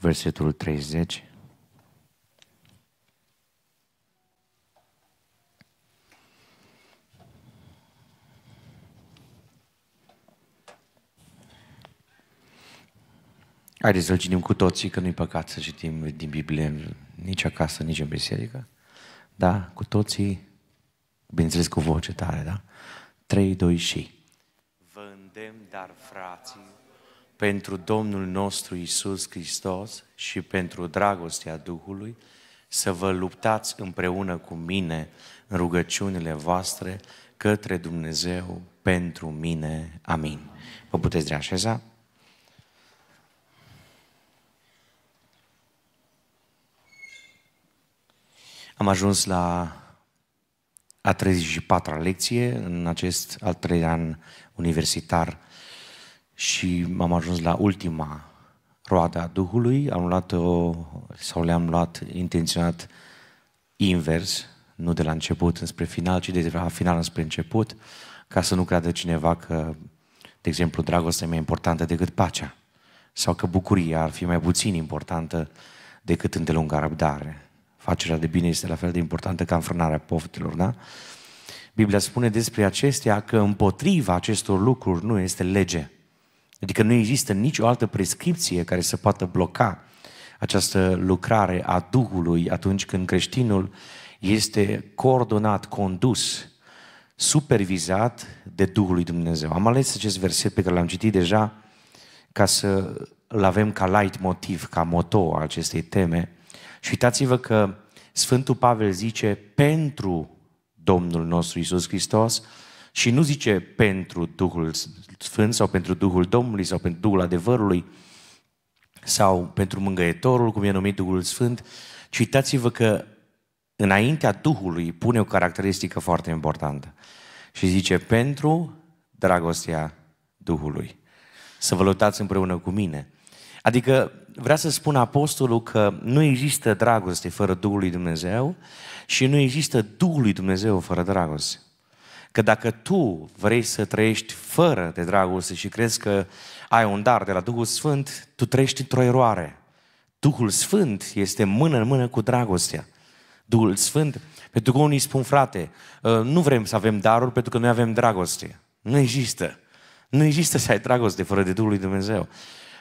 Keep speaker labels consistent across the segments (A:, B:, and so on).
A: versetul 30. Haideți să-l citim cu toții, că nu-i păcat să citim din Biblie nici acasă, nici în biserică. Da, cu toții, bineînțeles cu voce tare, da? 3, 2 și. Vă îndemn, dar frații, pentru Domnul nostru Isus Hristos și pentru dragostea Duhului, să vă luptați împreună cu mine în rugăciunile voastre către Dumnezeu pentru mine. Amin. Vă puteți reașeza? Am ajuns la a 34-a lecție în acest al treilea an universitar și am ajuns la ultima roada Duhului, am luat-o sau le-am luat intenționat invers, nu de la început înspre final, ci de la final înspre început, ca să nu creadă cineva că, de exemplu, dragostea e mai importantă decât pacea sau că bucuria ar fi mai puțin importantă decât îndelunga răbdare. Facerea de bine este la fel de importantă ca înfrânarea poftelor, da? Biblia spune despre acestea că împotriva acestor lucruri nu este lege. Adică nu există nicio altă prescripție care să poată bloca această lucrare a Duhului atunci când creștinul este coordonat, condus, supervizat de Duhul lui Dumnezeu. Am ales acest verset pe care l-am citit deja ca să îl avem ca light motiv, ca moto al acestei teme. Și uitați-vă că Sfântul Pavel zice pentru Domnul nostru Isus Hristos, și nu zice pentru Duhul Sfânt sau pentru Duhul Domnului sau pentru Duhul adevărului sau pentru mângăietorul, cum e numit Duhul Sfânt, citați vă că înaintea Duhului pune o caracteristică foarte importantă. Și zice, pentru dragostea Duhului. Să vă luptați împreună cu mine. Adică vrea să spun apostolul că nu există dragoste fără Duhul lui Dumnezeu și nu există Duhul lui Dumnezeu fără dragoste. Că dacă tu vrei să trăiești fără de dragoste și crezi că ai un dar de la Duhul Sfânt, tu trăiești într-o eroare. Duhul Sfânt este mână în mână cu dragostea. Duhul Sfânt, pentru că unii spun, frate, ă, nu vrem să avem daruri pentru că noi avem dragoste. Nu există. Nu există să ai dragoste fără de Duhul lui Dumnezeu.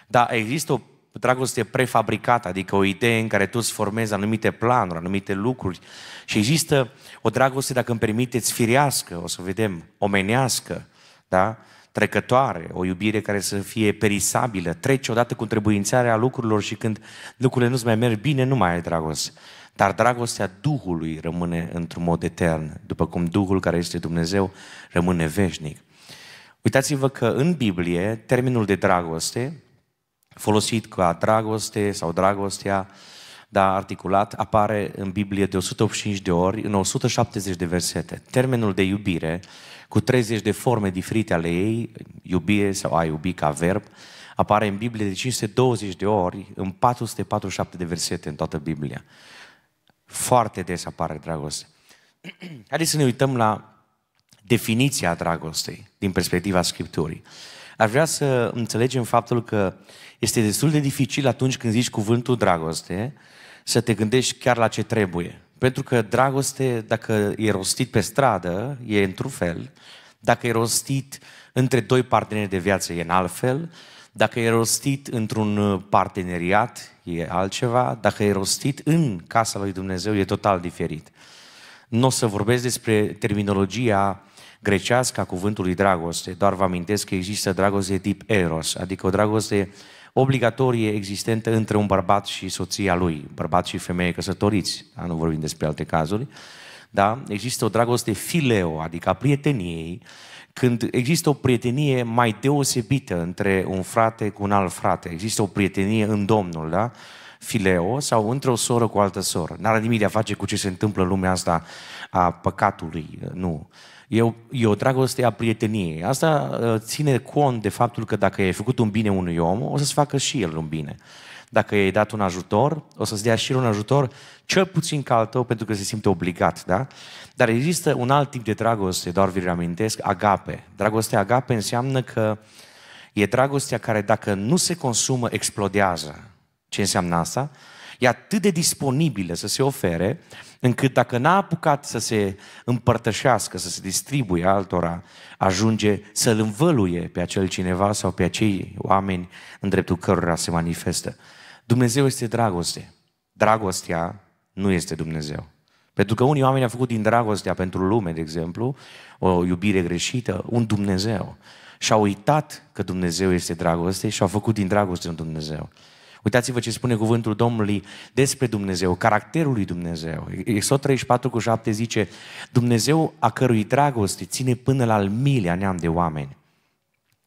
A: Dar există o dragoste prefabricată, adică o idee în care tu îți formezi anumite planuri, anumite lucruri. Și există o dragoste, dacă îmi permiteți, firească, o să vedem, omenească, da? trecătoare, o iubire care să fie perisabilă, trece odată cu trebuințarea lucrurilor și când lucrurile nu-ți mai merg bine, nu mai ai dragoste. Dar dragostea Duhului rămâne într-un mod etern, după cum Duhul care este Dumnezeu rămâne veșnic. Uitați-vă că în Biblie termenul de dragoste folosit ca dragoste sau dragostea, dar articulat, apare în Biblie de 185 de ori, în 170 de versete. Termenul de iubire, cu 30 de forme diferite ale ei, iubire sau a iubi ca verb, apare în Biblie de 520 de ori, în 447 de versete în toată Biblia. Foarte des apare dragoste. Haideți să ne uităm la definiția dragostei din perspectiva Scripturii. Aș vrea să înțelegem faptul că este destul de dificil atunci când zici cuvântul dragoste să te gândești chiar la ce trebuie. Pentru că dragoste, dacă e rostit pe stradă, e într-un fel. Dacă e rostit între doi parteneri de viață, e în alt fel. Dacă e rostit într-un parteneriat, e altceva. Dacă e rostit în casa lui Dumnezeu, e total diferit. Nu o să vorbesc despre terminologia grecească a cuvântului dragoste. Doar vă amintesc că există dragoste de tip eros, adică o dragoste obligatorie existentă între un bărbat și soția lui, bărbat și femeie căsătoriți, da? nu vorbim despre alte cazuri, da? există o dragoste fileo, adică a prieteniei, când există o prietenie mai deosebită între un frate cu un alt frate, există o prietenie în Domnul, da? fileo sau între o soră cu o altă soră. N-are nimic de a face cu ce se întâmplă în lumea asta a păcatului, nu. E o, e o dragoste a prieteniei. Asta uh, ține cont de faptul că dacă ai făcut un bine unui om, o să-ți facă și el un bine. Dacă i-ai dat un ajutor, o să-ți dea și el un ajutor, cel puțin ca al tău, pentru că se simte obligat, da? Dar există un alt tip de dragoste, doar vi reamintesc, agape. Dragostea agape înseamnă că e dragostea care, dacă nu se consumă, explodează. Ce înseamnă asta? e atât de disponibilă să se ofere, încât dacă n-a apucat să se împărtășească, să se distribuie altora, ajunge să-l învăluie pe acel cineva sau pe acei oameni în dreptul cărora se manifestă. Dumnezeu este dragoste. Dragostea nu este Dumnezeu. Pentru că unii oameni au făcut din dragostea pentru lume, de exemplu, o iubire greșită, un Dumnezeu. Și au uitat că Dumnezeu este dragoste și au făcut din dragoste un Dumnezeu. Uitați-vă ce spune cuvântul Domnului despre Dumnezeu, caracterul lui Dumnezeu. Exod 34 cu 7 zice, Dumnezeu a cărui dragoste ține până la al milea neam de oameni.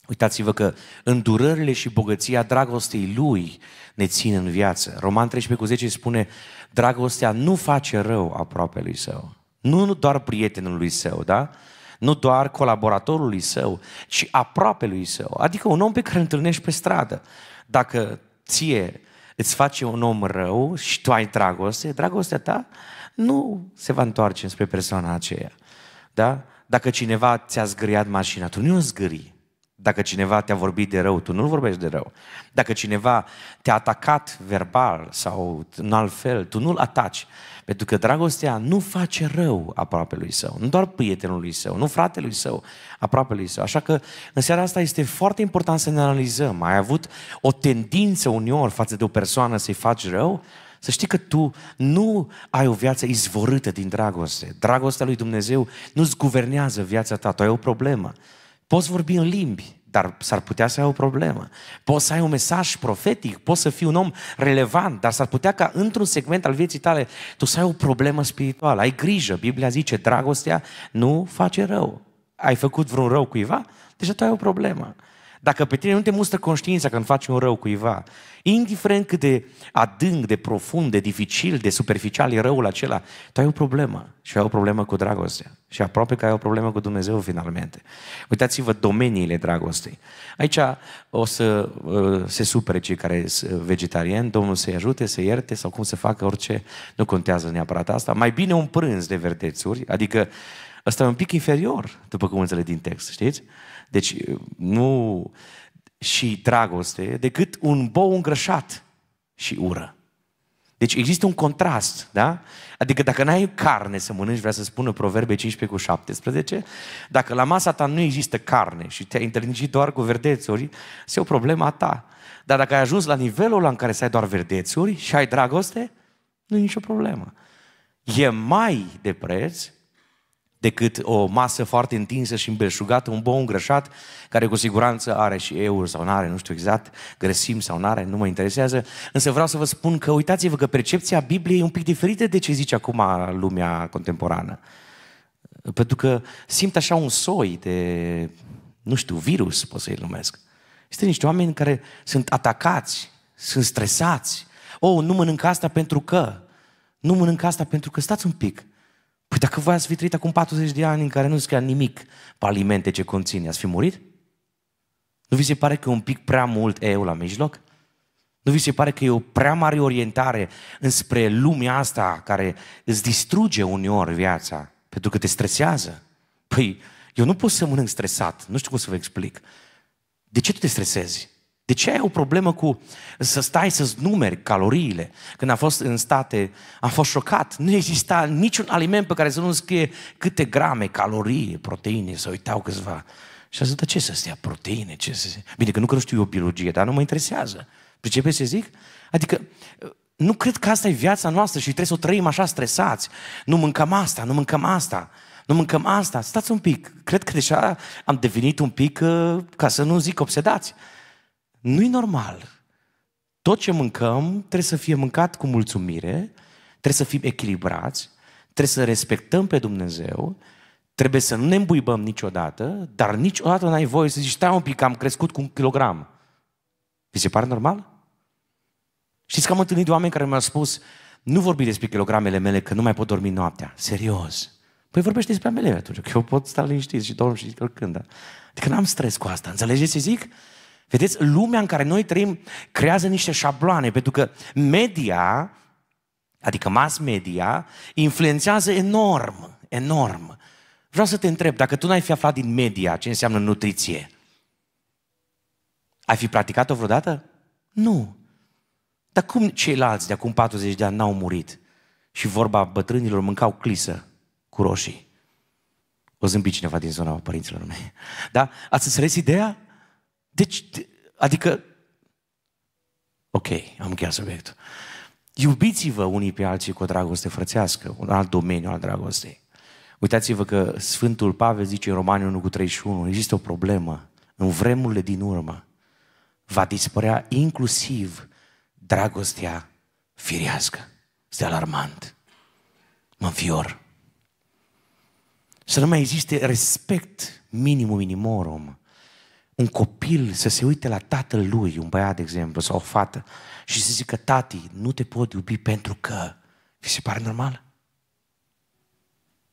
A: Uitați-vă că îndurările și bogăția dragostei lui ne țin în viață. Roman 13 cu 10 spune, dragostea nu face rău aproape lui său. Nu, nu doar prietenului său, da? nu doar colaboratorului său, ci aproape lui său, adică un om pe care îl întâlnești pe stradă. Dacă ție îți face un om rău și tu ai dragoste, dragostea ta nu se va întoarce spre persoana aceea. Da? Dacă cineva ți-a zgâriat mașina, tu nu o zgârii. Dacă cineva te-a vorbit de rău, tu nu l vorbești de rău. Dacă cineva te-a atacat verbal sau în alt fel, tu nu-l ataci. Pentru că dragostea nu face rău lui său, nu doar prietenului său, nu fratelui său, lui său. Așa că în seara asta este foarte important să ne analizăm. Ai avut o tendință uneori față de o persoană să-i faci rău? Să știi că tu nu ai o viață izvorâtă din dragoste. Dragostea lui Dumnezeu nu-ți guvernează viața ta, tu ai o problemă. Poți vorbi în limbi, dar s-ar putea să ai o problemă. Poți să ai un mesaj profetic, poți să fii un om relevant, dar s-ar putea ca într-un segment al vieții tale tu să ai o problemă spirituală. Ai grijă, Biblia zice, dragostea nu face rău. Ai făcut vreun rău cuiva? Deja tu ai o problemă. Dacă pe tine nu te mustră conștiința când faci un rău cuiva, Indiferent cât de adânc, de profund, de dificil, de superficial e răul acela, tu ai o problemă și ai o problemă cu dragostea. Și aproape că ai o problemă cu Dumnezeu finalmente. Uitați-vă domeniile dragostei. Aici o să uh, se supere cei care sunt vegetariani, Domnul să-i ajute, să ierte sau cum să facă orice, nu contează neapărat asta. Mai bine un prânz de vertețuri, adică ăsta e un pic inferior, după cum înțeleg din text, știți? Deci uh, nu și dragoste decât un bou îngrășat și ură. Deci există un contrast, da? Adică dacă n-ai carne să mănânci, vrea să spună Proverbe 15 cu 17, dacă la masa ta nu există carne și te-ai întâlnit doar cu verdețuri, se o problemă a ta. Dar dacă ai ajuns la nivelul ăla în care să ai doar verdețuri și ai dragoste, nu e nicio problemă. E mai de preț decât o masă foarte întinsă și îmbelșugată, un bou îngrășat, care cu siguranță are și euri sau nu are, nu știu exact, grăsim sau nu are, nu mă interesează. Însă vreau să vă spun că uitați-vă că percepția Bibliei e un pic diferită de ce zice acum lumea contemporană. Pentru că simt așa un soi de, nu știu, virus, pot să-i numesc. Este niște oameni care sunt atacați, sunt stresați. Oh, nu mănânc asta pentru că. Nu mănânc asta pentru că. Stați un pic. Păi dacă voi ați fi trăit acum 40 de ani în care nu scria nimic pe alimente ce conține, ați fi murit? Nu vi se pare că e un pic prea mult eu la mijloc? Nu vi se pare că e o prea mare orientare înspre lumea asta care îți distruge uneori viața pentru că te stresează? Păi eu nu pot să mănânc stresat, nu știu cum să vă explic. De ce tu te stresezi? De ce ai o problemă cu să stai să-ți numeri caloriile? Când a fost în state, am fost șocat. Nu exista niciun aliment pe care să nu scrie câte grame, calorii, proteine, să uitau câțiva. Și a zis, dar ce să stea proteine? Ce să stea? Bine că nu că nu știu eu biologie, dar nu mă interesează. Pricepe să zic? Adică uh, nu cred că asta e viața noastră și trebuie să o trăim așa stresați. Nu mâncăm asta, nu mâncăm asta, nu mâncăm asta. Stați un pic, cred că deja am devenit un pic, uh, ca să nu zic, obsedați nu e normal. Tot ce mâncăm trebuie să fie mâncat cu mulțumire, trebuie să fim echilibrați, trebuie să respectăm pe Dumnezeu, trebuie să nu ne îmbuibăm niciodată, dar niciodată n-ai voie să zici, stai un pic, am crescut cu un kilogram. Vi se pare normal? Știți că am întâlnit oameni care mi-au spus, nu vorbi despre kilogramele mele, că nu mai pot dormi noaptea. Serios. Păi vorbește despre ale mele atunci, că eu pot sta liniștit și dorm și oricând. Da? Adică n-am stres cu asta, înțelegeți ce zic? Vedeți, lumea în care noi trăim creează niște șabloane, pentru că media, adică mass media, influențează enorm, enorm. Vreau să te întreb, dacă tu n-ai fi aflat din media ce înseamnă nutriție, ai fi practicat-o vreodată? Nu. Dar cum ceilalți de acum 40 de ani n-au murit și vorba bătrânilor mâncau clisă cu roșii? O zâmbi cineva din zona părinților mei. Da? Ați înțeles ideea? Deci, adică, ok, am încheiat subiectul. Iubiți-vă unii pe alții cu o dragoste frățească, un alt domeniu al dragostei. Uitați-vă că Sfântul Pavel zice în Romani 1 cu 31, există o problemă. În vremurile din urmă va dispărea inclusiv dragostea firească. Este alarmant. Mă fior. Să nu mai existe respect minimum minimorum un copil să se uite la tatăl lui, un băiat, de exemplu, sau o fată, și să zică, tati, nu te pot iubi pentru că... Vi se pare normal?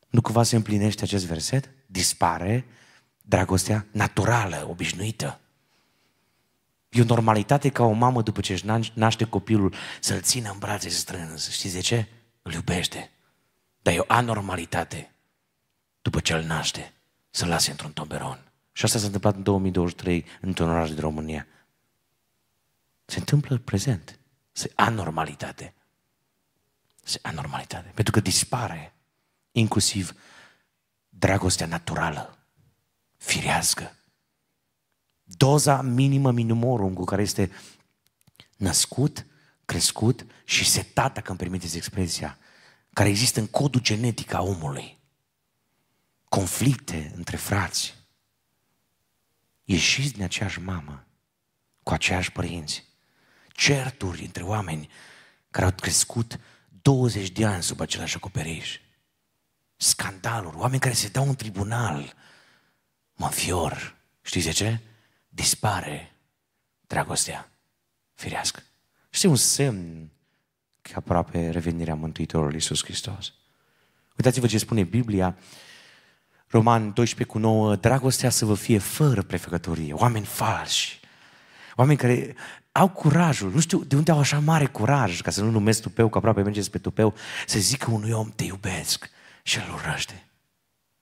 A: Nu cumva se împlinește acest verset? Dispare dragostea naturală, obișnuită. E o normalitate ca o mamă după ce își naște copilul să-l țină în brațe strâns. Știți de ce? Îl iubește. Dar e o anormalitate după ce îl naște să-l lase într-un tomberon. Și asta s-a întâmplat în 2023 într-un oraș din România. Se întâmplă prezent. Se anormalitate. Se anormalitate. Pentru că dispare inclusiv dragostea naturală, firească. Doza minimă minumorum cu care este născut, crescut și setat, dacă îmi permiteți expresia, care există în codul genetic a omului. Conflicte între frați, ieșiți din aceeași mamă, cu aceiași părinți, certuri între oameni care au crescut 20 de ani sub același acoperiș, scandaluri, oameni care se dau în tribunal, mă fior, știți de ce? Dispare dragostea firească. Este un semn că aproape revenirea Mântuitorului Iisus Hristos. Uitați-vă ce spune Biblia Roman 12 cu 9, dragostea să vă fie fără prefăcătorie, oameni falși, oameni care au curajul, nu știu de unde au așa mare curaj, ca să nu numesc tupeu, că aproape mergeți pe tupeu, să zică unui om te iubesc și îl urăște.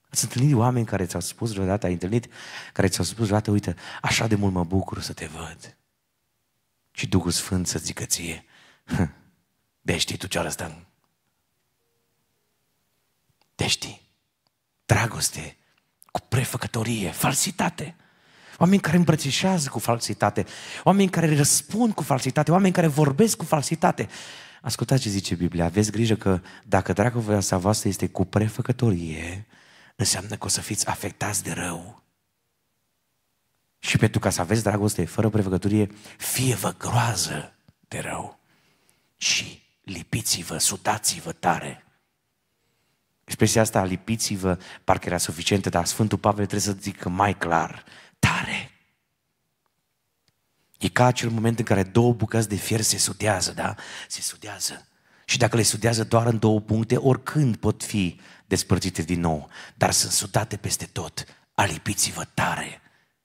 A: Ați întâlnit oameni care ți-au spus vreodată, ai întâlnit, care ți-au spus vreodată, uite, așa de mult mă bucur să te văd. Și Duhul Sfânt să zică ție, de știi tu ce arăstăm. Te știi dragoste, cu prefăcătorie, falsitate. Oameni care îmbrățișează cu falsitate, oameni care răspund cu falsitate, oameni care vorbesc cu falsitate. Ascultați ce zice Biblia, aveți grijă că dacă dragostea voastră este cu prefăcătorie, înseamnă că o să fiți afectați de rău. Și pentru ca să aveți dragoste fără prefăcătorie, fie-vă groază de rău și lipiți-vă, sudați-vă tare. Expresia asta, lipiți-vă, parcă era suficientă, dar Sfântul Pavel trebuie să zică mai clar, tare. E ca acel moment în care două bucăți de fier se sudează, da? Se sudează. Și dacă le sudează doar în două puncte, oricând pot fi despărțite din nou, dar sunt sudate peste tot. Alipiți-vă tare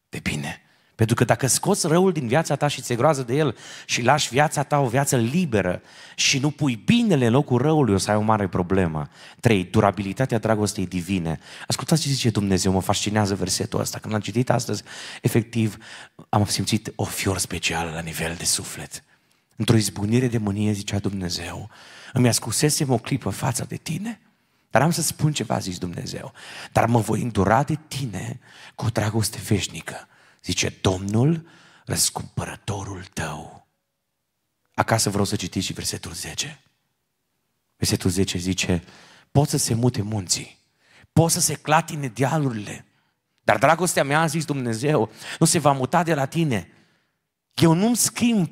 A: de bine. Pentru că dacă scoți răul din viața ta și ți-e groază de el și lași viața ta o viață liberă și nu pui binele în locul răului, o să ai o mare problemă. 3. Durabilitatea dragostei divine. Ascultați ce zice Dumnezeu, mă fascinează versetul ăsta. Când l-am citit astăzi, efectiv, am simțit o fior specială la nivel de suflet. Într-o izbunire de mânie, zicea Dumnezeu, îmi ascusesem o clipă față de tine, dar am să spun ceva, zis Dumnezeu, dar mă voi îndura de tine cu o dragoste veșnică Zice, Domnul, răscumpărătorul tău. Acasă vreau să citiți și versetul 10. Versetul 10 zice, pot să se mute munții, pot să se clatine dealurile, dar dragostea mea, a zis Dumnezeu, nu se va muta de la tine, eu nu-mi schimb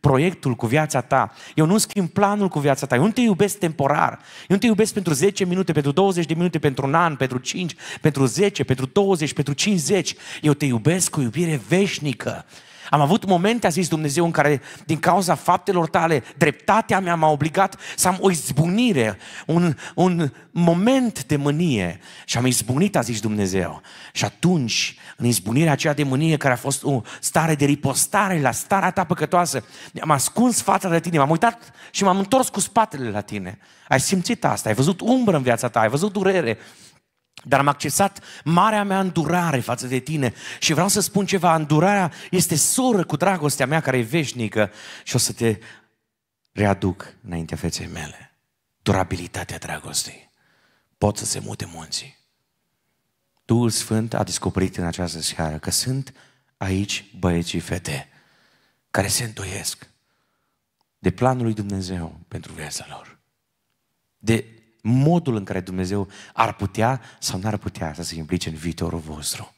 A: proiectul cu viața ta. Eu nu mi schimb planul cu viața ta. Eu nu te iubesc temporar. Eu nu te iubesc pentru 10 minute, pentru 20 de minute, pentru un an, pentru 5, pentru 10, pentru 20, pentru 50. Eu te iubesc cu iubire veșnică. Am avut momente, a zis Dumnezeu, în care din cauza faptelor tale, dreptatea mea m-a obligat să am o izbunire, un, un moment de mânie. Și am izbunit, a zis Dumnezeu. Și atunci în izbunirea aceea de mânie care a fost o stare de ripostare la starea ta păcătoasă. Mi-am ascuns fața de tine, m-am uitat și m-am întors cu spatele la tine. Ai simțit asta, ai văzut umbră în viața ta, ai văzut durere, dar am accesat marea mea îndurare față de tine și vreau să spun ceva, îndurarea este soră cu dragostea mea care e veșnică și o să te readuc înaintea feței mele. Durabilitatea dragostei. Pot să se mute munții. Duhul Sfânt a descoperit în această seară că sunt aici băieții fete care se întoiesc de planul lui Dumnezeu pentru viața lor. De modul în care Dumnezeu ar putea sau n-ar putea să se implice în viitorul vostru.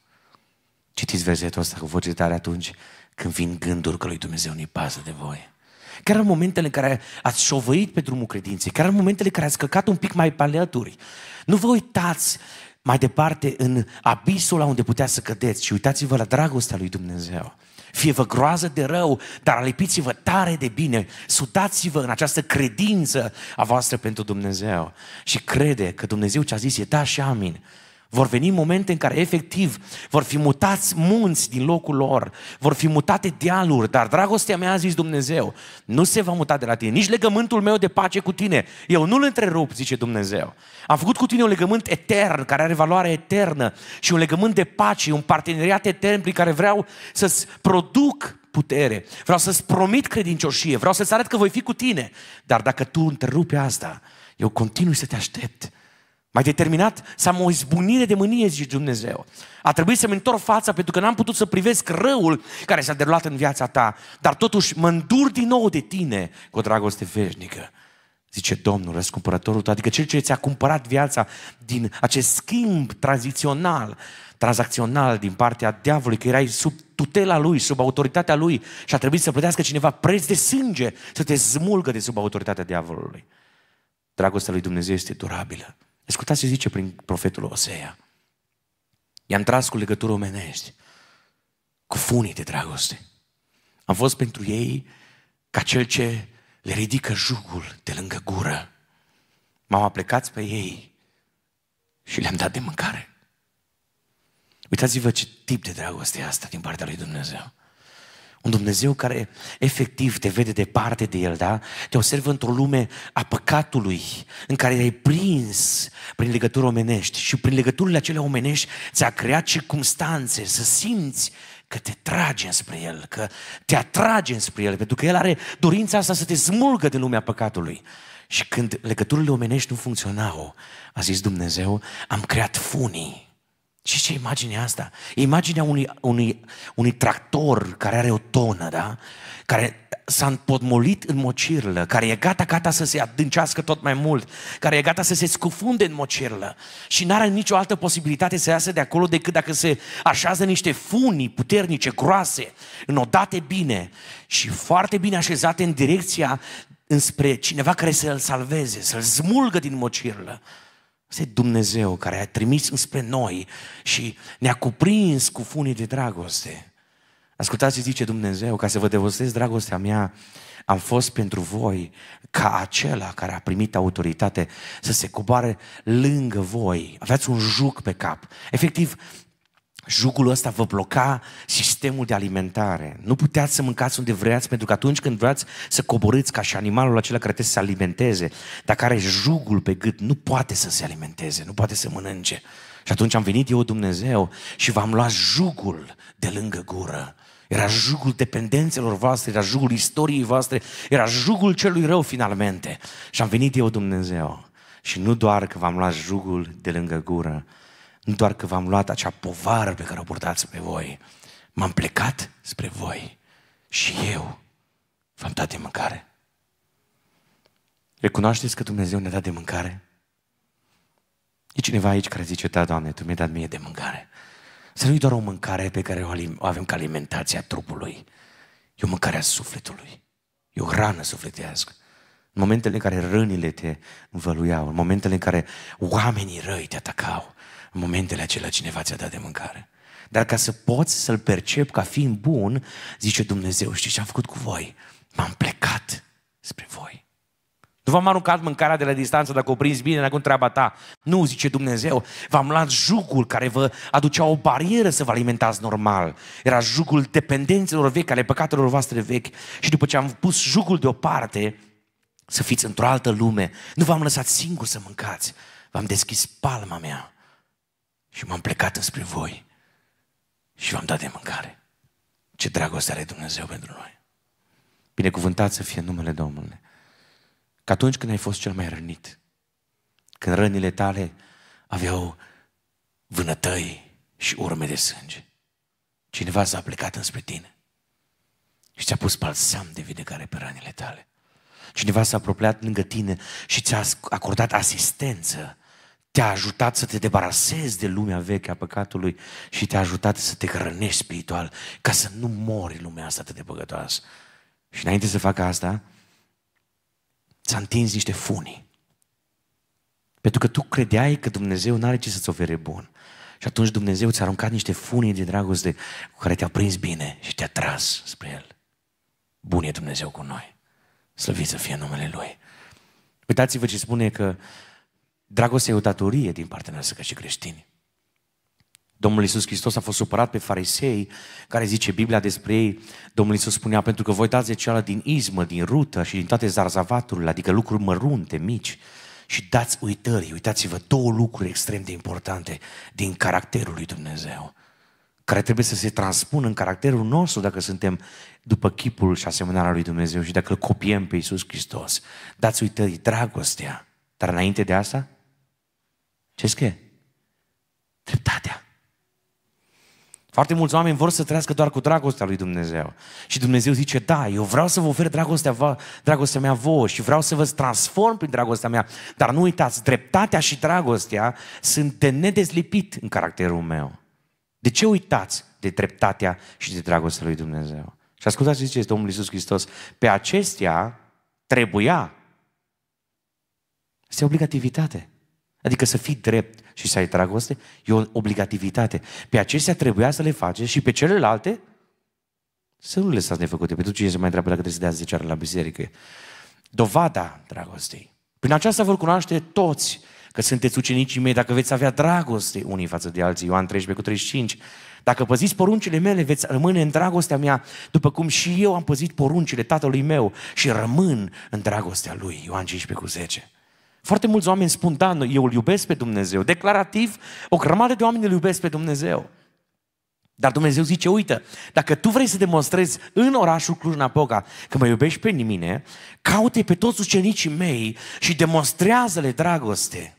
A: Citiți versetul ăsta cu voce tare atunci când vin gânduri că lui Dumnezeu nu-i pasă de voi. Chiar în momentele în care ați șovăit pe drumul credinței, chiar în momentele în care ați căcat un pic mai palături, nu vă uitați mai departe în abisul la unde putea să cădeți și uitați-vă la dragostea lui Dumnezeu. Fie vă groază de rău, dar alipiți-vă tare de bine, sudați-vă în această credință a voastră pentru Dumnezeu și crede că Dumnezeu ce a zis e da și amin. Vor veni momente în care efectiv vor fi mutați munți din locul lor, vor fi mutate dealuri, dar dragostea mea, a zis Dumnezeu, nu se va muta de la tine, nici legământul meu de pace cu tine. Eu nu-l întrerup, zice Dumnezeu. Am făcut cu tine un legământ etern, care are valoare eternă și un legământ de pace, un parteneriat etern prin care vreau să-ți produc putere, vreau să-ți promit credincioșie, vreau să-ți arăt că voi fi cu tine. Dar dacă tu întrerupi asta, eu continui să te aștept mai determinat să am o izbunire de mânie, zice Dumnezeu. A trebuit să-mi întorc fața pentru că n-am putut să privesc răul care s-a derulat în viața ta, dar totuși mă îndur din nou de tine cu o dragoste veșnică. Zice Domnul, răscumpărătorul tău, adică cel ce ți-a cumpărat viața din acest schimb tranzițional, tranzacțional din partea diavolului, că erai sub tutela lui, sub autoritatea lui și a trebuit să plătească cineva preț de sânge să te smulgă de sub autoritatea diavolului. Dragostea lui Dumnezeu este durabilă. Ascultați ce zice prin profetul Osea. I-am tras cu legături omenești, cu funii de dragoste. Am fost pentru ei ca cel ce le ridică jugul de lângă gură. M-am aplecat pe ei și le-am dat de mâncare. Uitați-vă ce tip de dragoste e asta din partea lui Dumnezeu. Un Dumnezeu care efectiv te vede departe de El, da? Te observă într-o lume a păcatului, în care ai prins prin legături omenești și prin legăturile acelea omenești ți-a creat circunstanțe să simți că te trage înspre El, că te atrage înspre El, pentru că El are dorința asta să te smulgă de lumea păcatului. Și când legăturile omenești nu funcționau, a zis Dumnezeu, am creat funii și ce imagine asta? Imaginea unui, unui, unui tractor care are o tonă, da? Care s-a împotmolit în mocirlă, care e gata, gata să se adâncească tot mai mult, care e gata să se scufunde în mocirlă și nu are nicio altă posibilitate să iasă de acolo decât dacă se așează niște funii puternice, groase, înodate bine și foarte bine așezate în direcția înspre cineva care să-l salveze, să-l smulgă din mocirlă. Asta e Dumnezeu care a trimis înspre noi și ne-a cuprins cu funii de dragoste. Ascultați, zice Dumnezeu, ca să vă devostez dragostea mea, am fost pentru voi ca acela care a primit autoritate să se coboare lângă voi. Aveați un juc pe cap. Efectiv, Jugul ăsta vă bloca sistemul de alimentare. Nu puteați să mâncați unde vreați, pentru că atunci când vreați să coborâți ca și animalul acela care trebuie să se alimenteze, dacă are jugul pe gât nu poate să se alimenteze, nu poate să mănânce. Și atunci am venit eu, Dumnezeu, și v-am luat jugul de lângă gură. Era jugul dependențelor voastre, era jugul istoriei voastre, era jugul celui rău finalmente. Și am venit eu, Dumnezeu, și nu doar că v-am luat jugul de lângă gură, nu doar că v-am luat acea povară pe care o purtați pe voi, m-am plecat spre voi și eu v-am dat de mâncare. Recunoașteți că Dumnezeu ne-a dat de mâncare? E cineva aici care zice, da, Doamne, Tu mi-ai dat mie de mâncare. Să nu e doar o mâncare pe care o avem ca alimentația trupului. E o mâncare a sufletului. E o hrană sufletească. În momentele în care rănile te învăluiau, în momentele în care oamenii răi te atacau, în momentele acelea cineva ți-a dat de mâncare. Dar ca să poți să-l percep ca fiind bun, zice Dumnezeu, știi ce am făcut cu voi? M-am plecat spre voi. Nu v-am aruncat mâncarea de la distanță dacă o prins bine, dacă treaba ta. Nu, zice Dumnezeu, v-am luat jucul care vă aducea o barieră să vă alimentați normal. Era jucul dependențelor vechi, ale păcatelor voastre vechi. Și după ce am pus jucul deoparte, să fiți într-o altă lume. Nu v-am lăsat singur să mâncați. V-am deschis palma mea și m-am plecat înspre voi și v-am dat de mâncare. Ce dragoste are Dumnezeu pentru noi! Binecuvântat să fie numele Domnului! Că atunci când ai fost cel mai rănit, când rănile tale aveau vânătăi și urme de sânge, cineva s-a plecat înspre tine și ți-a pus balsam de vindecare pe rănile tale. Cineva s-a apropiat lângă tine și ți-a acordat asistență te-a ajutat să te debarasezi de lumea veche a păcatului și te-a ajutat să te hrănești spiritual ca să nu mori lumea asta atât de păcătoasă. Și înainte să facă asta, ți-a întins niște funii. Pentru că tu credeai că Dumnezeu nu are ce să-ți ofere bun. Și atunci Dumnezeu ți-a aruncat niște funii de dragoste cu care te-a prins bine și te-a tras spre El. Bun e Dumnezeu cu noi. Slăvit să fie numele Lui. Uitați-vă ce spune că Dragostea e o datorie din partea noastră ca și creștini. Domnul Iisus Hristos a fost supărat pe farisei, care zice Biblia despre ei, Domnul Iisus spunea, pentru că voi dați zeceala din izmă, din rută și din toate zarzavaturile, adică lucruri mărunte, mici, și dați uitării, uitați-vă, două lucruri extrem de importante din caracterul lui Dumnezeu, care trebuie să se transpună în caracterul nostru dacă suntem după chipul și asemănarea lui Dumnezeu și dacă îl copiem pe Iisus Hristos. Dați uitării dragostea, dar înainte de asta, ce scrie? Dreptatea. Foarte mulți oameni vor să trăiască doar cu dragostea lui Dumnezeu. Și Dumnezeu zice, da, eu vreau să vă ofer dragostea, vă, dragostea mea vouă și vreau să vă transform prin dragostea mea. Dar nu uitați, dreptatea și dragostea sunt de nedezlipit în caracterul meu. De ce uitați de dreptatea și de dragostea lui Dumnezeu? Și ascultați ce zice Domnul Iisus Hristos. Pe acestea trebuia. Este obligativitate. Adică să fii drept și să ai dragoste e o obligativitate. Pe acestea trebuia să le face și pe celelalte să nu le lăsați nefăcute. Pentru cine se mai întreabă dacă trebuie să dea 10 la biserică? Dovada dragostei. Prin aceasta vor cunoaște toți că sunteți ucenicii mei dacă veți avea dragoste unii față de alții. Ioan 13 cu 35. Dacă păziți poruncile mele, veți rămâne în dragostea mea, după cum și eu am păzit poruncile tatălui meu și rămân în dragostea lui. Ioan 15 cu 10. Foarte mulți oameni spun, da, eu îl iubesc pe Dumnezeu. Declarativ, o grămadă de oameni îl iubesc pe Dumnezeu. Dar Dumnezeu zice, uite, dacă tu vrei să demonstrezi în orașul Cluj-Napoca că mă iubești pe mine, caute pe toți ucenicii mei și demonstrează-le dragoste.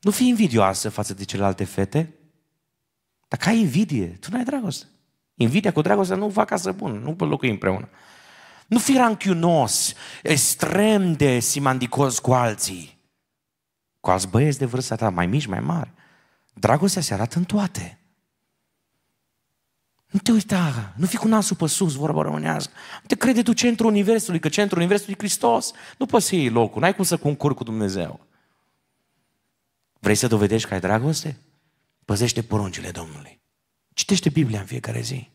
A: Nu fi invidioasă față de celelalte fete. Dacă ai invidie, tu n-ai dragoste. Invidia cu dragoste nu fac casă bună, nu pe locui împreună. Nu fi ranchiunos, extrem de simandicos cu alții. Cu alți băieți de vârsta ta, mai mici, mai mari. Dragostea se arată în toate. Nu te uita, nu fi cu nasul pe sus, vorba românească. Nu te crede tu centrul Universului, că centrul Universului e Hristos. Nu poți să iei locul, n-ai cum să concur cu Dumnezeu. Vrei să dovedești că ai dragoste? Păzește poruncile Domnului. Citește Biblia în fiecare zi.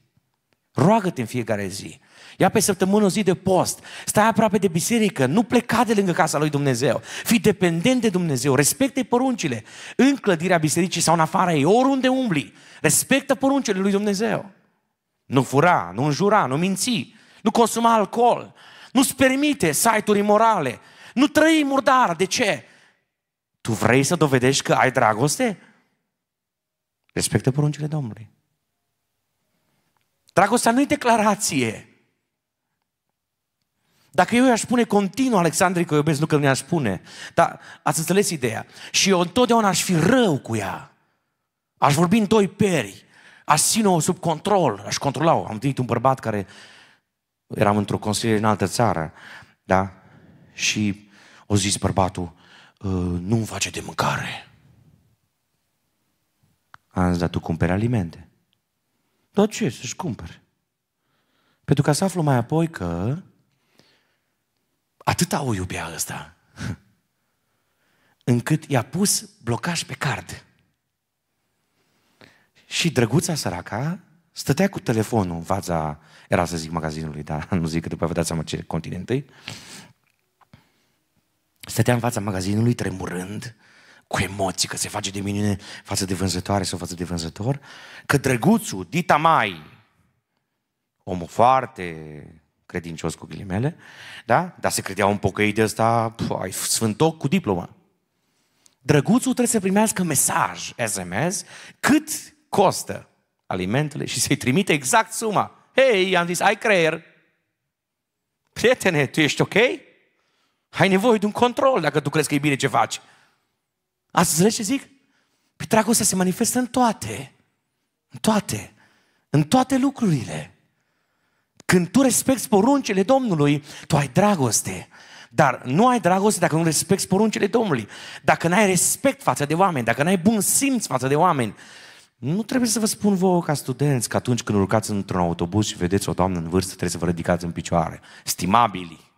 A: Roagă-te în fiecare zi. Ia pe săptămână o zi de post. Stai aproape de biserică. Nu pleca de lângă casa lui Dumnezeu. Fii dependent de Dumnezeu. Respecte poruncile în clădirea bisericii sau în afara ei, oriunde umbli. Respectă poruncile lui Dumnezeu. Nu fura, nu înjura, nu minți, nu consuma alcool, nu-ți permite site-uri imorale, nu trăi murdar. De ce? Tu vrei să dovedești că ai dragoste? Respectă poruncile Domnului. Dragostea nu e declarație. Dacă eu i-aș spune continuu Alexandru, că o iubesc, nu că nu i-aș spune. Dar ați înțeles ideea. Și eu întotdeauna aș fi rău cu ea. Aș vorbi în doi peri. Aș ține-o sub control. Aș controla Am întâlnit un bărbat care eram într-o consiliere în altă țară. Da? Și o zis bărbatul, ă, nu-mi face de mâncare. Am zis, dar tu cumperi alimente. Dar ce? Să-și cumperi. Pentru ca să aflu mai apoi că Atâta o iubea ăsta, încât i-a pus blocaj pe card. Și drăguța săraca stătea cu telefonul în fața, era să zic magazinului, dar nu zic că după vă dați seama ce continent e. Stătea în fața magazinului tremurând, cu emoții, că se face de minune față de vânzătoare sau față de vânzător, că drăguțul, Dita Mai, omul foarte credincios cu ghilimele, da? Dar se credea un pocăi de ăsta, ai sfântoc cu diplomă. Drăguțul trebuie să primească mesaj SMS cât costă alimentele și să-i trimite exact suma. Hei, am zis, ai creier. Prietene, tu ești ok? Ai nevoie de un control dacă tu crezi că e bine ce faci. Asta înțelegi ce zic? Păi dragostea se manifestă în toate. În toate. În toate lucrurile. Când tu respecti poruncile Domnului, tu ai dragoste. Dar nu ai dragoste dacă nu respecti poruncile Domnului. Dacă n-ai respect față de oameni, dacă n-ai bun simț față de oameni, nu trebuie să vă spun vouă ca studenți că atunci când urcați într-un autobuz și vedeți o doamnă în vârstă, trebuie să vă ridicați în picioare. Stimabili,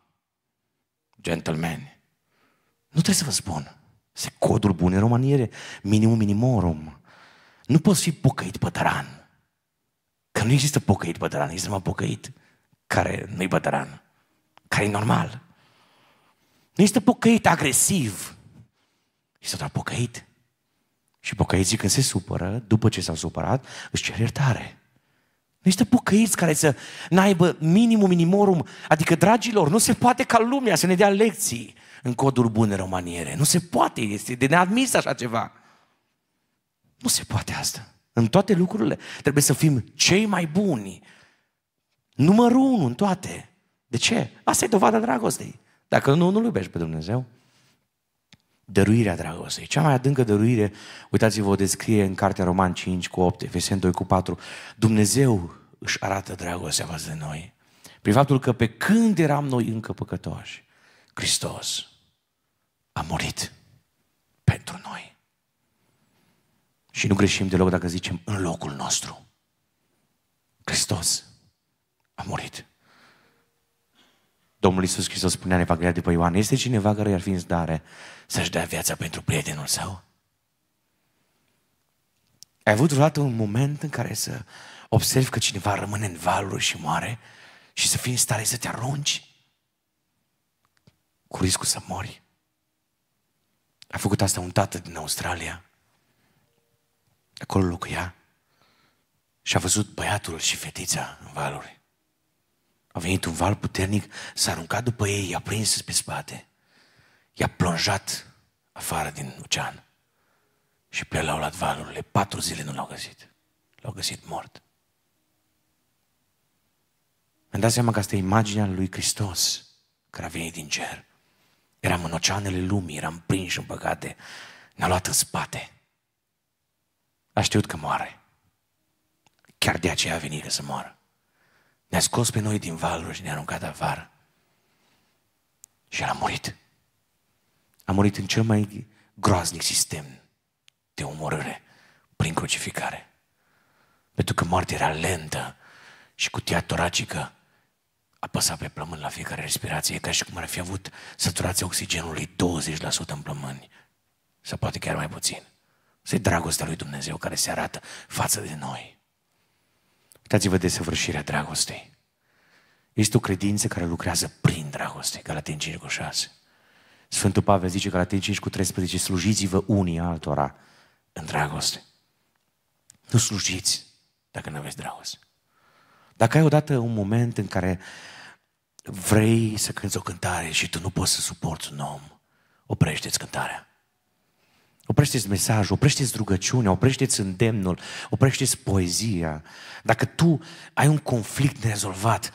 A: gentlemen, nu trebuie să vă spun. Se codul bun în romaniere, minimum minimorum. Nu poți fi pocăit pe tăran. Că nu există pocăit bătăran, există mă pocăit care nu-i bătăran, care e normal. Nu există pocăit agresiv, există doar pocăit. Și pocăiții când se supără, după ce s-au supărat, își cer iertare. Nu există pocăiți care să n-aibă minimum minimorum, adică dragilor, nu se poate ca lumea să ne dea lecții în codul bune romaniere. Nu se poate, este de neadmis așa ceva. Nu se poate asta. În toate lucrurile trebuie să fim cei mai buni. Numărul unu în toate. De ce? Asta e dovada dragostei. Dacă nu, nu-L iubești pe Dumnezeu. Dăruirea dragostei. Cea mai adâncă dăruire, uitați-vă, o descrie în cartea Roman 5 cu 8, Efeseni 2 cu 4. Dumnezeu își arată dragostea față de noi. Prin faptul că pe când eram noi încă păcătoși, Hristos a murit pentru noi. Și nu greșim deloc dacă zicem în locul nostru. Hristos a murit. Domnul Iisus Hristos spunea în Evanghelia după Ioan, este cineva care i-ar fi în stare să-și dea viața pentru prietenul său? Ai avut vreodată un moment în care să observi că cineva rămâne în valuri și moare și să fii în stare să te arunci cu riscul să mori? A făcut asta un tată din Australia Acolo locuia și a văzut băiatul și fetița în valuri. A venit un val puternic, s-a aruncat după ei, i-a prins pe spate, i-a plonjat afară din ocean. Și pe el au luat valurile. Patru zile nu l-au găsit. L-au găsit mort. Mi-am dat seama că asta e imaginea lui Hristos care a venit din cer. Eram în oceanele lumii, eram prins în păcate. Ne-a luat în spate a știut că moare. Chiar de aceea a venit să moară. Ne-a scos pe noi din valuri și ne-a aruncat afară. Și el a murit. A murit în cel mai groaznic sistem de omorâre, prin crucificare. Pentru că moartea era lentă și cutia toracică apăsa pe plămâni la fiecare respirație, e ca și cum ar fi avut saturația oxigenului 20% în plămâni, sau poate chiar mai puțin. Asta e dragostea lui Dumnezeu care se arată față de noi. Uitați-vă de săvârșirea dragostei. Este o credință care lucrează prin dragoste, Galaten 5 cu 6. Sfântul Pavel zice, Galaten 5 cu 13, slujiți-vă unii altora în dragoste. Nu slujiți dacă nu aveți dragoste. Dacă ai odată un moment în care vrei să cânți o cântare și tu nu poți să suporți un om, oprește-ți cântarea. Oprește-ți mesajul, oprește-ți rugăciunea, oprește-ți îndemnul, oprește-ți poezia. Dacă tu ai un conflict nerezolvat,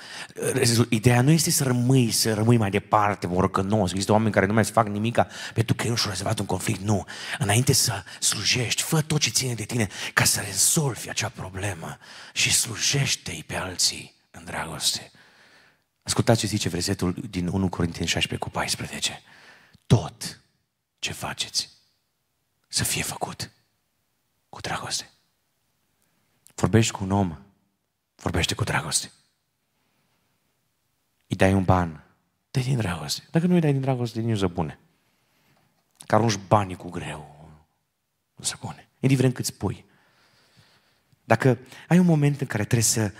A: ideea nu este să rămâi, să rămâi mai departe, morcănos. Există oameni care nu mai fac nimic pentru că eu și-au rezolvat un conflict. Nu. Înainte să slujești, fă tot ce ține de tine ca să rezolvi acea problemă și slujește-i pe alții în dragoste. Ascultați ce zice versetul din 1 Corinteni 16 cu 14. Tot ce faceți, să fie făcut cu dragoste. Vorbești cu un om, vorbește cu dragoste. Îi dai un ban, de din dragoste. Dacă nu îi dai din dragoste, din zăbune. Că arunci banii cu greu. Nu se pune. Indiferent cât spui. Dacă ai un moment în care trebuie să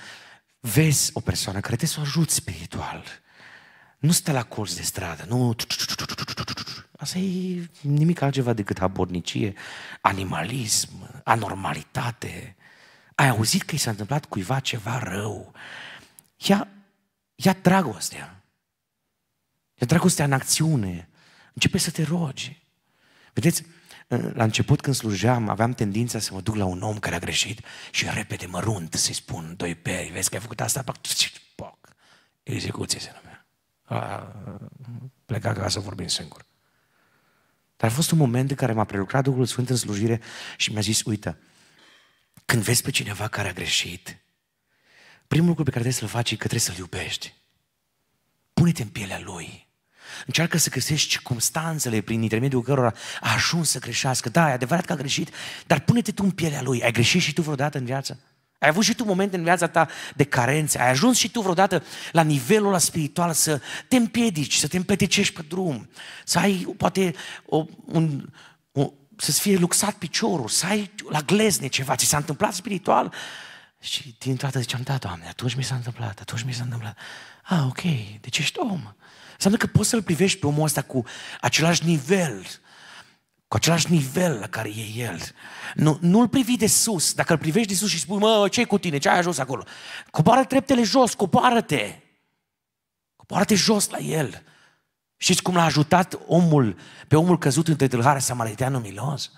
A: vezi o persoană, care trebuie să o ajuți spiritual, nu stă la colț de stradă, nu... Asta e nimic altceva decât abornicie, animalism, anormalitate. Ai auzit că i s-a întâmplat cuiva ceva rău. Ia, ia dragostea. Ia dragostea în acțiune. Începe să te rogi. Vedeți, la început când slujeam, aveam tendința să mă duc la un om care a greșit și repede mă să-i spun doi peri, vezi că ai făcut asta, poc, execuție se numește a pleca acasă vorbim singur. Dar a fost un moment în care m-a prelucrat Duhul Sfânt în slujire și mi-a zis, uite, când vezi pe cineva care a greșit, primul lucru pe care trebuie să-l faci e că trebuie să-l iubești. Pune-te în pielea lui. Încearcă să găsești circumstanțele prin intermediul cărora a ajuns să greșească. Da, e adevărat că a greșit, dar pune-te tu în pielea lui. Ai greșit și tu vreodată în viață? Ai avut și tu momente în viața ta de carențe. Ai ajuns și tu vreodată la nivelul ăla spiritual să te împiedici, să te împetecești pe drum, să ai poate o, un, o, să-ți fie luxat piciorul, să ai la glezne ceva, ți s-a întâmplat spiritual. Și din toată ziceam, da, Doamne, atunci mi s-a întâmplat, atunci mi s-a întâmplat. Ah, ok, deci ești om. Înseamnă că poți să-l privești pe omul ăsta cu același nivel cu același nivel la care e el. Nu, nu-l privi de sus. Dacă îl privești de sus și spui, mă, ce cu tine? Ce ai ajuns acolo? Coboară treptele jos, coboară-te. Coboară-te jos la el. Știți cum l-a ajutat omul, pe omul căzut între tâlhare samariteanul milos?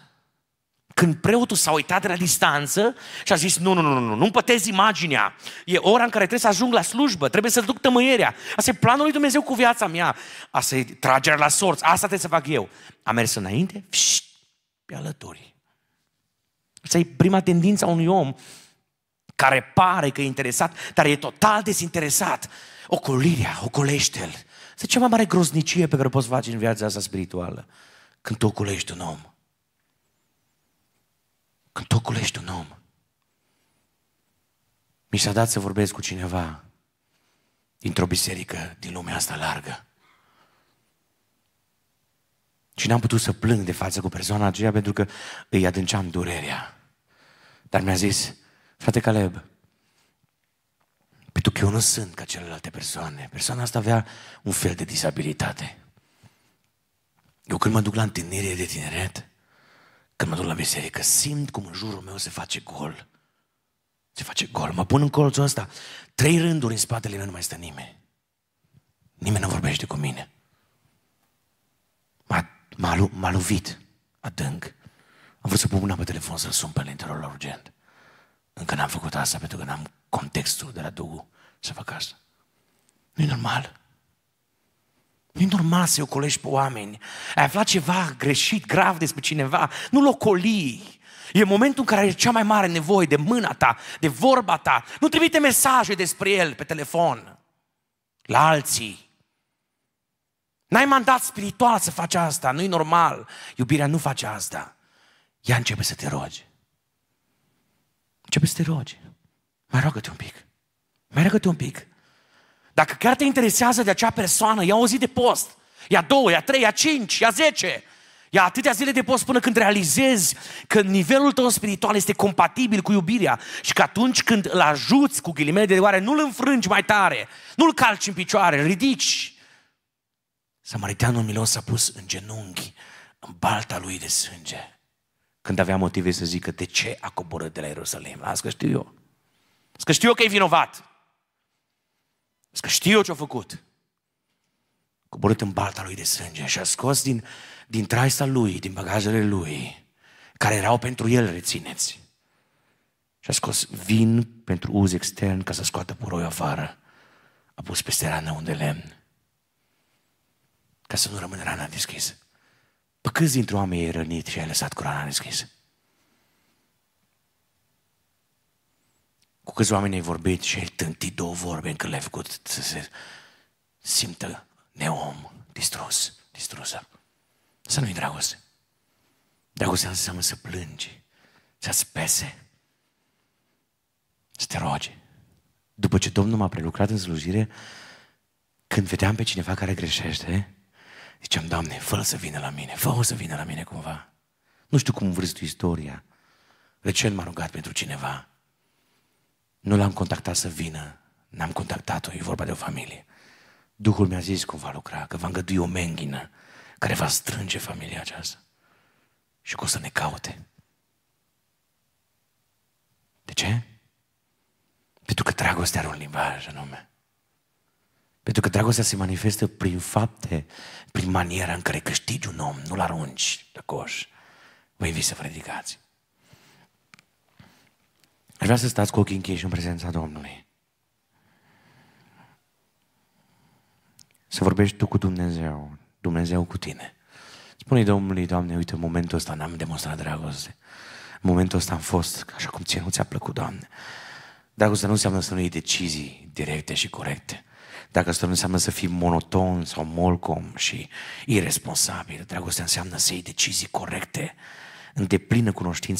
A: Când preotul s-a uitat de la distanță și a zis, nu, nu, nu, nu, nu nu, pătezi imaginea. E ora în care trebuie să ajung la slujbă, trebuie să duc tămâierea. Asta e planul lui Dumnezeu cu viața mea. Asta e tragerea la sorți, asta trebuie să fac eu. A mers înainte, pșt, pe alături. Asta e prima tendință a unui om care pare că e interesat, dar e total dezinteresat. Ocolirea, ocolește-l. Asta e cea mai mare groznicie pe care o poți face în viața asta spirituală. Când tu ocolești un om. Când tu culești un om, mi s-a dat să vorbesc cu cineva dintr-o biserică din lumea asta largă. Și n-am putut să plâng de față cu persoana aceea pentru că îi adânceam durerea. Dar mi-a zis, frate Caleb, pentru păi că eu nu sunt ca celelalte persoane. Persoana asta avea un fel de disabilitate. Eu când mă duc la întâlnire de tineret, când mă duc la biserică, simt cum în jurul meu se face gol. Se face gol. Mă pun în colțul ăsta. Trei rânduri în spatele meu nu mai stă nimeni. Nimeni nu vorbește cu mine. M-a, m-a, m-a lovit adânc. Am vrut să pun mâna pe telefon să-l sun pe linterul la urgent. Încă n-am făcut asta pentru că n-am contextul de la Duhul să fac asta. Nu e normal nu e normal să-i ocolești pe oameni. Ai aflat ceva greșit, grav despre cineva, nu-l ocoli. E momentul în care ai cea mai mare nevoie de mâna ta, de vorba ta. Nu trimite mesaje despre el pe telefon la alții. N-ai mandat spiritual să faci asta, nu-i normal. Iubirea nu face asta. Ea începe să te rogi. Începe să te rogi. Mai rogă-te un pic. Mai rogă-te un pic. Dacă chiar te interesează de acea persoană, ia o zi de post. Ia două, ia trei, ia cinci, ia zece. Ia atâtea zile de post până când realizezi că nivelul tău spiritual este compatibil cu iubirea și că atunci când îl ajuți cu ghilimele de oare, nu-l înfrângi mai tare, nu-l calci în picioare, îl ridici. Samariteanul milos s-a pus în genunchi, în balta lui de sânge, când avea motive să zică de ce a coborât de la Ierusalim. Las că știu eu. Las că știu eu că e vinovat. Că știu eu ce-a făcut. Coborât în balta lui de sânge și a scos din, din traista lui, din bagajele lui, care erau pentru el, rețineți. Și a scos vin pentru uz extern ca să scoată puroi afară. A pus peste rană un de lemn ca să nu rămână rana deschisă. Pe câți dintre oameni e rănit și ai lăsat cu rana deschisă? Cu câți oameni ai vorbit și ai tântit două vorbe încât le-ai făcut să se simtă neom, distrus, distrusă. Să nu-i dragoste. Dragostea înseamnă să plângi, să-ți pese, să te rogi. După ce Domnul m-a prelucrat în slujire, când vedeam pe cineva care greșește, ziceam, Doamne, fă să vină la mine, fă să vină la mine cumva. Nu știu cum vrei tu istoria. Recent m-a rugat pentru cineva nu l-am contactat să vină, n-am contactat-o, e vorba de o familie. Duhul mi-a zis cum va lucra, că va îngădui o menghină care va strânge familia aceasta și că o să ne caute. De ce? Pentru că dragostea are un limbaj anume. Pentru că dragostea se manifestă prin fapte, prin maniera în care câștigi un om, nu-l arunci de coș. Vă invit să vă ridicați. Aș vrea să stați cu ochii încheiși în prezența Domnului. Să vorbești tu cu Dumnezeu, Dumnezeu cu tine. Spune-i Domnului, Doamne, uite, în momentul ăsta n-am demonstrat dragoste. În momentul ăsta am fost așa cum ție nu ți-a plăcut, Doamne. Dragostea nu înseamnă să nu iei decizii directe și corecte. Dacă asta nu înseamnă să fii monoton sau molcom și irresponsabil, dragostea înseamnă să iei decizii corecte în deplină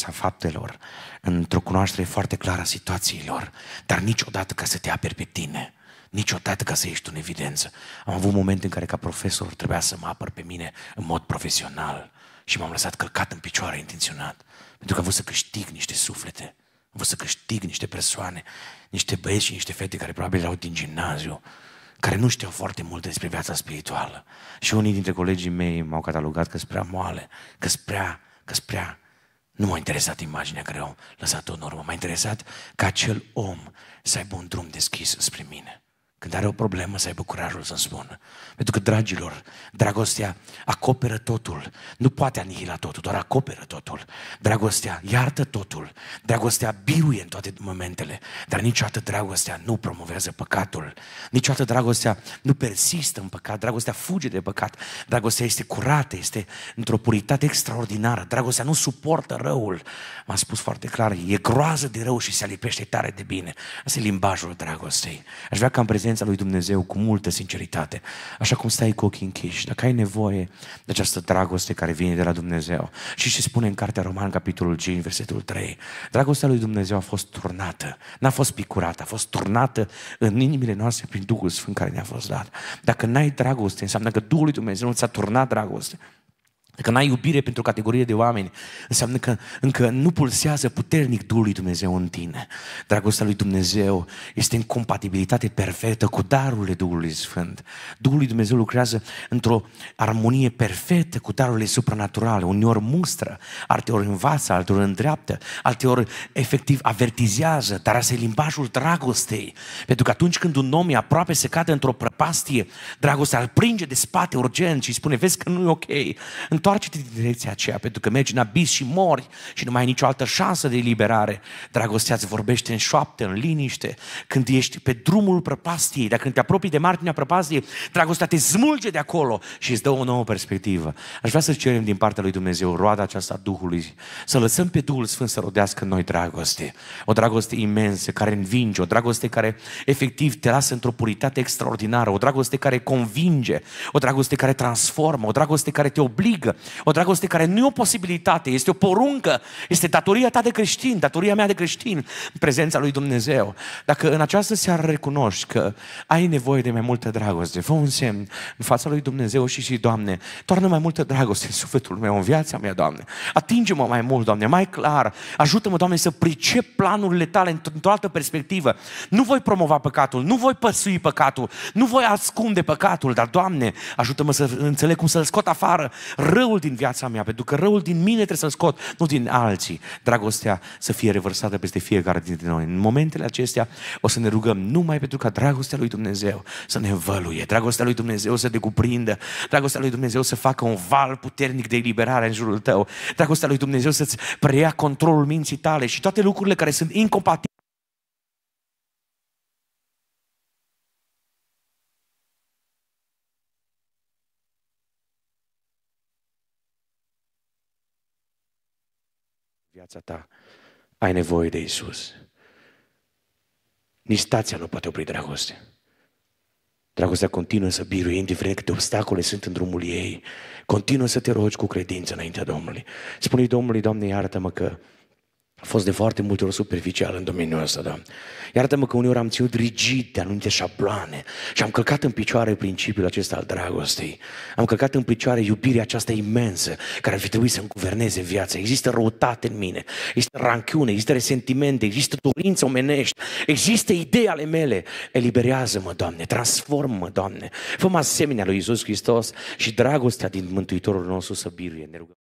A: a faptelor, într-o cunoaștere foarte clară a situațiilor, dar niciodată ca să te aperi pe tine, niciodată ca să ieși tu în evidență. Am avut momente în care ca profesor trebuia să mă apăr pe mine în mod profesional și m-am lăsat călcat în picioare intenționat, pentru că am vrut să câștig niște suflete, am vrut să câștig niște persoane, niște băieți și niște fete care probabil erau din gimnaziu, care nu știau foarte multe despre viața spirituală. Și unii dintre colegii mei m-au catalogat că sunt prea moale, că sunt prea că prea nu m-a interesat imaginea care am lăsat-o în urmă, m-a interesat ca acel om să aibă un drum deschis spre mine. Când are o problemă să aibă curajul să spună. Pentru că, dragilor, dragostea acoperă totul. Nu poate anihila totul, doar acoperă totul. Dragostea iartă totul. Dragostea biruie în toate momentele. Dar niciodată dragostea nu promovează păcatul. Niciodată dragostea nu persistă în păcat. Dragostea fuge de păcat. Dragostea este curată, este într-o puritate extraordinară. Dragostea nu suportă răul. M-a spus foarte clar, e groază de rău și se alipește tare de bine. Asta e limbajul dragostei. Aș vrea ca în prezent prezența lui Dumnezeu cu multă sinceritate, așa cum stai cu ochii închiși, dacă ai nevoie de această dragoste care vine de la Dumnezeu. Și ce spune în Cartea Roman, capitolul 5, versetul 3, dragostea lui Dumnezeu a fost turnată, n-a fost picurată, a fost turnată în inimile noastre prin Duhul Sfânt care ne-a fost dat. Dacă n-ai dragoste, înseamnă că Duhul lui Dumnezeu nu ți-a turnat dragoste, dacă n-ai iubire pentru o categorie de oameni, înseamnă că încă nu pulsează puternic Duhul lui Dumnezeu în tine. Dragostea lui Dumnezeu este în compatibilitate perfectă cu darurile Duhului Sfânt. Duhul lui Dumnezeu lucrează într-o armonie perfectă cu darurile supranaturale. Uneori mustră, alteori învață, alteori îndreaptă, alteori efectiv avertizează, dar asta e limbajul dragostei. Pentru că atunci când un om e aproape se cade într-o prăpastie, dragostea îl prinde de spate urgent și îi spune, vezi că nu e ok întoarce-te din direcția aceea, pentru că mergi în abis și mori și nu mai ai nicio altă șansă de eliberare. Dragostea îți vorbește în șoapte, în liniște, când ești pe drumul prăpastiei, dacă te apropii de marginea prăpastiei, dragostea te smulge de acolo și îți dă o nouă perspectivă. Aș vrea să cerem din partea lui Dumnezeu roada aceasta Duhului, să lăsăm pe Duhul Sfânt să rodească în noi dragoste. O dragoste imensă care învinge, o dragoste care efectiv te lasă într-o puritate extraordinară, o dragoste care convinge, o dragoste care transformă, o dragoste care te obligă, o dragoste care nu e o posibilitate, este o poruncă, este datoria ta de creștin, datoria mea de creștin, în prezența lui Dumnezeu. Dacă în această seară recunoști că ai nevoie de mai multă dragoste, fă un semn în fața lui Dumnezeu și și Doamne, toarnă mai multă dragoste în sufletul meu, în viața mea, Doamne. Atinge-mă mai mult, Doamne, mai clar. Ajută-mă, Doamne, să pricep planurile tale într-o altă perspectivă. Nu voi promova păcatul, nu voi păsui păcatul, nu voi ascunde păcatul, dar, Doamne, ajută-mă să înțeleg cum să-l scot afară, râ- răul din viața mea, pentru că răul din mine trebuie să-l scot, nu din alții. Dragostea să fie revărsată peste fiecare dintre noi. În momentele acestea o să ne rugăm numai pentru ca dragostea lui Dumnezeu să ne învăluie, dragostea lui Dumnezeu să te cuprindă, dragostea lui Dumnezeu să facă un val puternic de eliberare în jurul tău, dragostea lui Dumnezeu să-ți preia controlul minții tale și toate lucrurile care sunt incompatibile viața ta, ai nevoie de Isus. Nici stația nu poate opri dragostea. Dragostea continuă să birui, indiferent câte obstacole sunt în drumul ei. Continuă să te rogi cu credință înaintea Domnului. Spune-i Domnului, Doamne, iartă-mă că a fost de foarte multe ori superficial în domeniul ăsta, da. Iartă-mă că uneori am ținut rigid de anumite șabloane și am călcat în picioare principiul acesta al dragostei. Am călcat în picioare iubirea aceasta imensă care ar fi trebuit să-mi guverneze viața. Există răutate în mine, există ranchiune, există resentimente, există dorințe omenești, există idei ale mele. Eliberează-mă, Doamne, transformă-mă, Doamne. Fă-mă asemenea lui Isus Hristos și dragostea din Mântuitorul nostru să biruie. Ne rugăm.